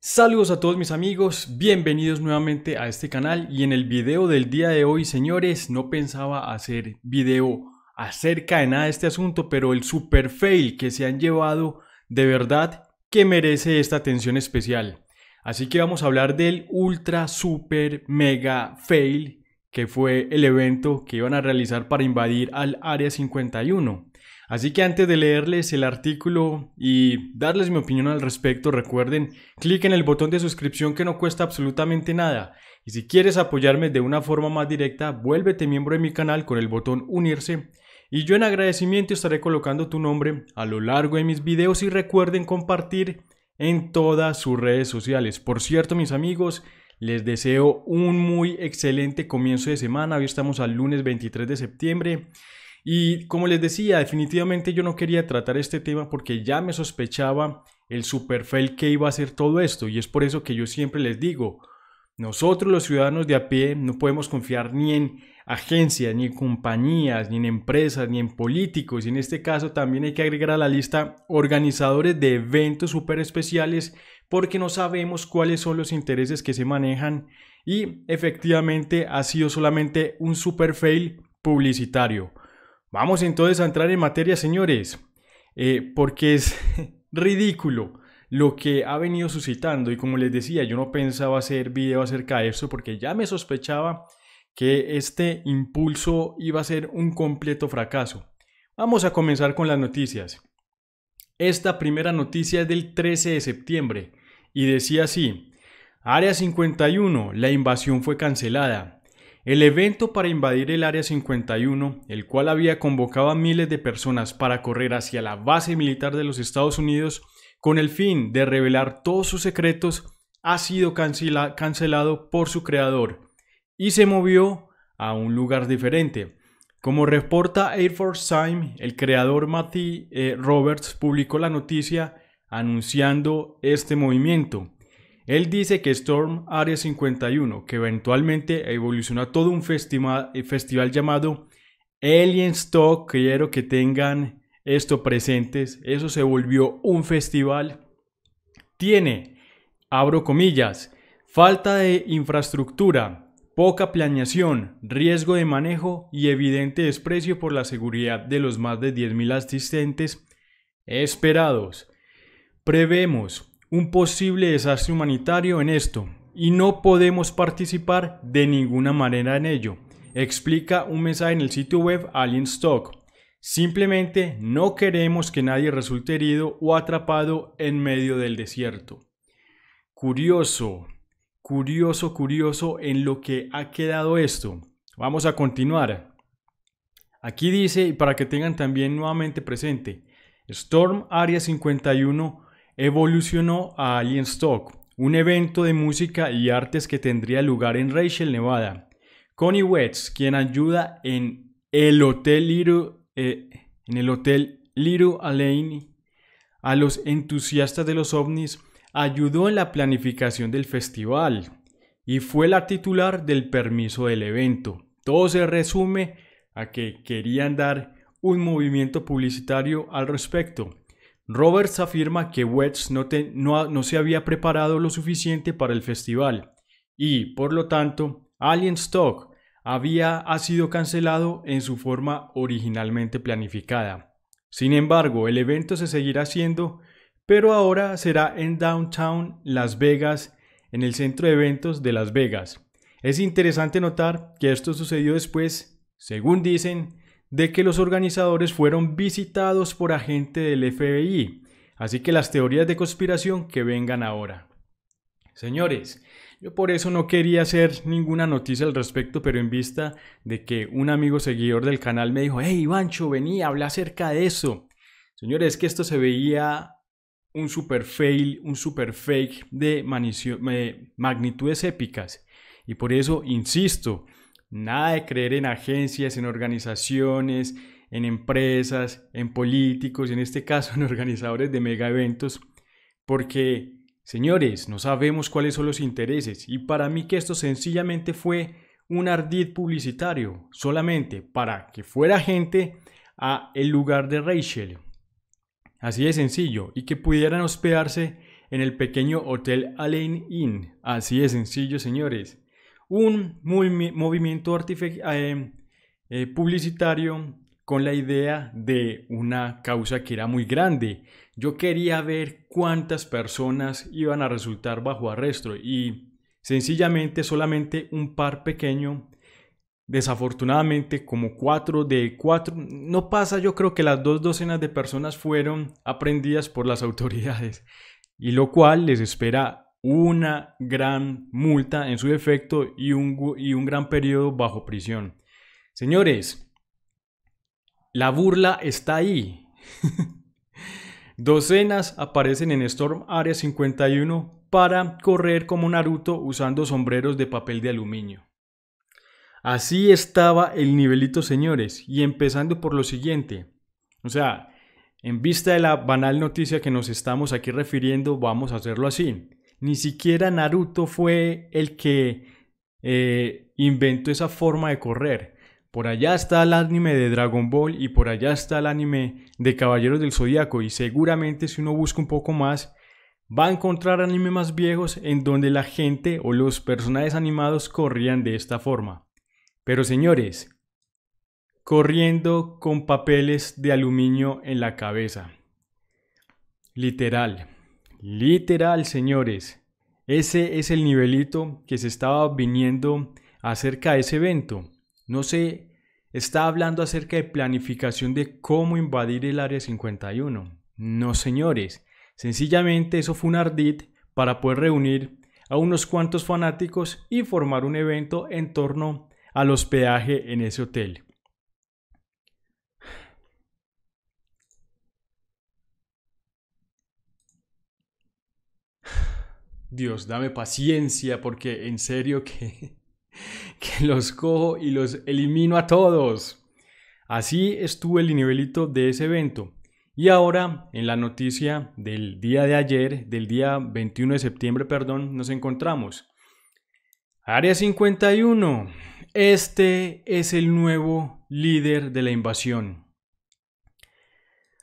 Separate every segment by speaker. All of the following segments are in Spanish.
Speaker 1: Saludos a todos mis amigos, bienvenidos nuevamente a este canal y en el video del día de hoy señores no pensaba hacer video acerca de nada de este asunto pero el super fail que se han llevado de verdad que merece esta atención especial así que vamos a hablar del ultra super mega fail que fue el evento que iban a realizar para invadir al área 51 Así que antes de leerles el artículo y darles mi opinión al respecto, recuerden, clic en el botón de suscripción que no cuesta absolutamente nada. Y si quieres apoyarme de una forma más directa, vuélvete miembro de mi canal con el botón unirse. Y yo en agradecimiento estaré colocando tu nombre a lo largo de mis videos y recuerden compartir en todas sus redes sociales. Por cierto, mis amigos, les deseo un muy excelente comienzo de semana. Hoy estamos al lunes 23 de septiembre. Y como les decía, definitivamente yo no quería tratar este tema porque ya me sospechaba el superfail que iba a ser todo esto. Y es por eso que yo siempre les digo, nosotros los ciudadanos de a pie no podemos confiar ni en agencias, ni en compañías, ni en empresas, ni en políticos. Y en este caso también hay que agregar a la lista organizadores de eventos super especiales porque no sabemos cuáles son los intereses que se manejan. Y efectivamente ha sido solamente un super fail publicitario. Vamos entonces a entrar en materia, señores, eh, porque es ridículo lo que ha venido suscitando y como les decía, yo no pensaba hacer video acerca de eso porque ya me sospechaba que este impulso iba a ser un completo fracaso. Vamos a comenzar con las noticias. Esta primera noticia es del 13 de septiembre y decía así, Área 51, la invasión fue cancelada, el evento para invadir el Área 51, el cual había convocado a miles de personas para correr hacia la base militar de los Estados Unidos con el fin de revelar todos sus secretos, ha sido cancelado por su creador y se movió a un lugar diferente. Como reporta Air Force Time, el creador Matty eh, Roberts publicó la noticia anunciando este movimiento. Él dice que Storm Area 51, que eventualmente evolucionó a todo un eh, festival llamado Alien Stock, quiero que tengan esto presentes, eso se volvió un festival, tiene, abro comillas, falta de infraestructura, poca planeación, riesgo de manejo y evidente desprecio por la seguridad de los más de 10.000 asistentes esperados. Prevemos un posible desastre humanitario en esto y no podemos participar de ninguna manera en ello, explica un mensaje en el sitio web Alien Stock. Simplemente no queremos que nadie resulte herido o atrapado en medio del desierto. Curioso, curioso, curioso en lo que ha quedado esto. Vamos a continuar. Aquí dice, y para que tengan también nuevamente presente, Storm Area 51 evolucionó a Stock, un evento de música y artes que tendría lugar en Rachel, Nevada. Connie Wetz, quien ayuda en el Hotel Little, eh, en el Hotel Little Alain a los entusiastas de los ovnis, ayudó en la planificación del festival y fue la titular del permiso del evento. Todo se resume a que querían dar un movimiento publicitario al respecto. Roberts afirma que West no, se había preparado lo suficiente para el festival y, por lo tanto, Alien Stock había sido cancelado en su forma originalmente planificada. Sin embargo, el evento se seguirá haciendo, pero ahora será en Downtown Las Vegas, en el centro de eventos de Las Vegas. Es interesante notar que esto sucedió después, según dicen, de que los organizadores fueron visitados por agente del FBI. Así que las teorías de conspiración que vengan ahora. Señores, yo por eso no quería hacer ninguna noticia al respecto, pero en vista de que un amigo seguidor del canal me dijo, hey Ivancho, vení, habla acerca de eso. Señores, que esto se veía un super fail, un super fake de eh, magnitudes épicas. Y por eso, insisto, Nada de creer en agencias, en organizaciones, en empresas, en políticos, y en este caso en organizadores de mega eventos, porque, señores, no sabemos cuáles son los intereses y para mí que esto sencillamente fue un ardid publicitario, solamente para que fuera gente a el lugar de Rachel. Así de sencillo, y que pudieran hospedarse en el pequeño hotel Alain Inn. Así de sencillo, señores un movimiento eh, eh, publicitario con la idea de una causa que era muy grande. Yo quería ver cuántas personas iban a resultar bajo arresto y sencillamente solamente un par pequeño Desafortunadamente, como cuatro de cuatro, no pasa, yo creo que las dos docenas de personas fueron aprendidas por las autoridades, y lo cual les espera una gran multa en su efecto y un, y un gran periodo bajo prisión. Señores, la burla está ahí. Docenas aparecen en Storm Area 51 para correr como Naruto usando sombreros de papel de aluminio. Así estaba el nivelito, señores. Y empezando por lo siguiente. O sea, en vista de la banal noticia que nos estamos aquí refiriendo, vamos a hacerlo así ni siquiera Naruto fue el que eh, inventó esa forma de correr. Por allá está el anime de Dragon Ball y por allá está el anime de Caballeros del Zodiaco y seguramente si uno busca un poco más va a encontrar anime más viejos en donde la gente o los personajes animados corrían de esta forma. Pero señores, corriendo con papeles de aluminio en la cabeza. Literal. Literal, señores. Ese es el nivelito que se estaba viniendo acerca de ese evento. No se está hablando acerca de planificación de cómo invadir el área 51. No, señores. Sencillamente eso fue un ardid para poder reunir a unos cuantos fanáticos y formar un evento en torno al hospedaje en ese hotel. Dios, dame paciencia porque en serio que, los cojo y los elimino a todos. Así estuvo el nivelito de ese evento. Y ahora, en la noticia del día de ayer, del día 21 de septiembre, perdón, nos encontramos. Área 51. Este es el nuevo líder de la invasión.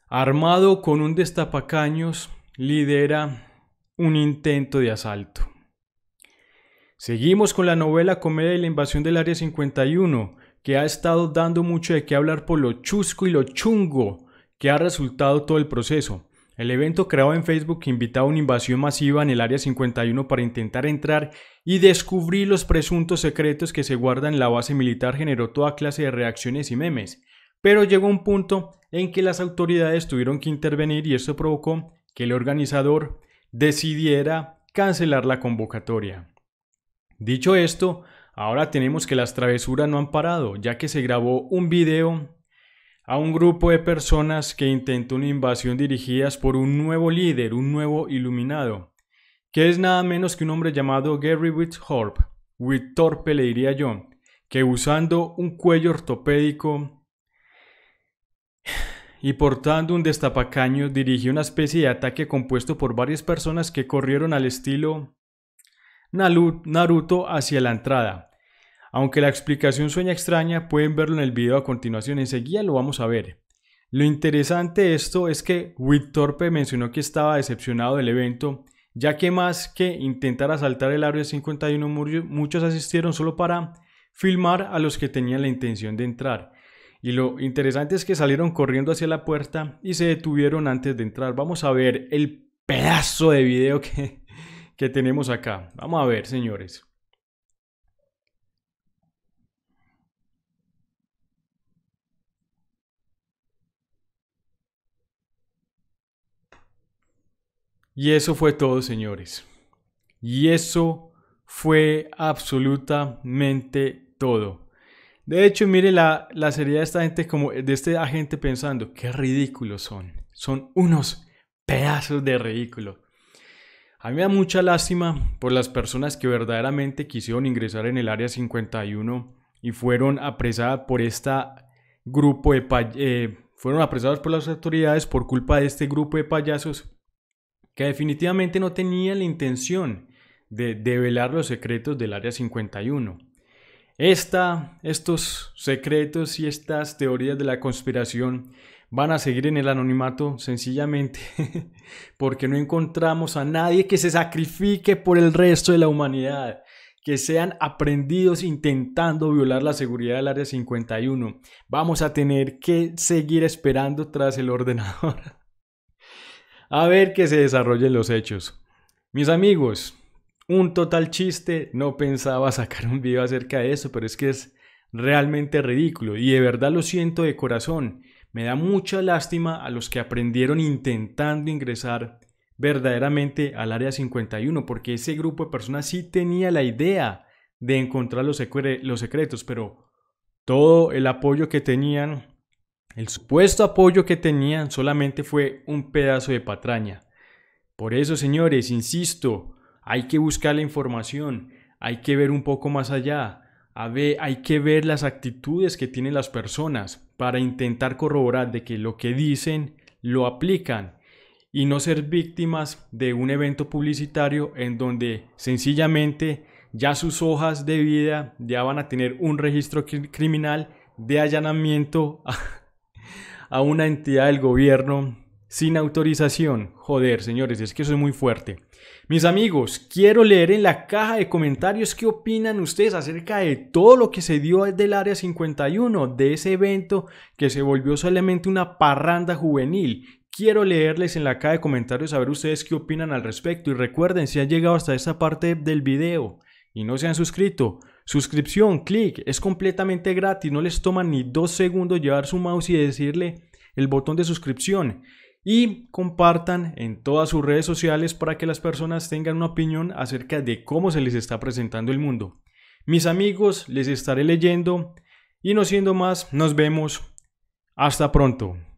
Speaker 1: Armado con un destapacaños, lidera un intento de asalto. Seguimos con la novela comedia de la invasión del Área 51, que ha estado dando mucho de qué hablar por lo chusco y lo chungo que ha resultado todo el proceso. El evento creado en Facebook invitaba a una invasión masiva en el Área 51 para intentar entrar y descubrir los presuntos secretos que se guardan en la base militar generó toda clase de reacciones y memes. Pero llegó un punto en que las autoridades tuvieron que intervenir y eso provocó que el organizador decidiera cancelar la convocatoria. Dicho esto, ahora tenemos que las travesuras no han parado, ya que se grabó un video a un grupo de personas que intentó una invasión dirigidas por un nuevo líder, un nuevo iluminado, que es nada menos que un hombre llamado Gary Whithorpe, Withorpe le diría yo, que usando un cuello ortopédico y portando un destapacaño dirigió una especie de ataque compuesto por varias personas que corrieron al estilo Naruto hacia la entrada. Aunque la explicación sueña extraña, pueden verlo en el video a continuación, enseguida lo vamos a ver. Lo interesante de esto es que Wittorpe mencionó que estaba decepcionado del evento, ya que más que intentar asaltar el área 51, muchos asistieron solo para filmar a los que tenían la intención de entrar. Y lo interesante es que salieron corriendo hacia la puerta y se detuvieron antes de entrar. Vamos a ver el pedazo de video que, que tenemos acá. Vamos a ver, señores. Y eso fue todo, señores. Y eso fue absolutamente todo. De hecho, mire la, la seriedad de esta gente, como de este agente pensando, qué ridículos son. Son unos pedazos de ridículo. A mí me da mucha lástima por las personas que verdaderamente quisieron ingresar en el área 51 y fueron apresadas por este grupo de eh, fueron apresados por las autoridades por culpa de este grupo de payasos que definitivamente no tenían la intención de develar los secretos del área 51 estos secretos y estas teorías de la conspiración van a seguir en el anonimato sencillamente porque no encontramos a nadie que se sacrifique por el resto de la humanidad, que sean aprendidos intentando violar la seguridad del Área 51. Vamos a tener que seguir esperando tras el ordenador a ver que se desarrollen los hechos. Mis amigos, un total chiste, no pensaba sacar un video acerca de eso, pero es que es realmente ridículo y de verdad lo siento de corazón. Me da mucha lástima a los que aprendieron intentando ingresar verdaderamente al área 51, porque ese grupo de personas sí tenía la idea de encontrar los, los secretos, pero todo el apoyo que tenían, el supuesto apoyo que tenían, solamente fue un pedazo de patraña. Por eso, señores, insisto, hay que buscar la información, hay que ver un poco más allá, hay que ver las actitudes que tienen las personas para intentar corroborar de que lo que dicen lo aplican y no ser víctimas de un evento publicitario en donde sencillamente ya sus hojas de vida ya van a tener un registro criminal de allanamiento a, a una entidad del gobierno sin autorización. Joder, señores, es que eso es muy fuerte. Mis amigos, quiero leer en la caja de comentarios qué opinan ustedes acerca de todo lo que se dio del Área 51, de ese evento que se volvió solamente una parranda juvenil. Quiero leerles en la caja de comentarios a ustedes qué opinan al respecto y recuerden si han llegado hasta esta parte del video y no se han suscrito, suscripción, clic, es completamente gratis, no les toma ni dos segundos llevar su mouse y decirle el botón de suscripción y compartan en todas sus redes sociales para que las personas tengan una opinión acerca de cómo se les está presentando el mundo. Mis amigos, les estaré leyendo y no siendo más, nos vemos. Hasta pronto.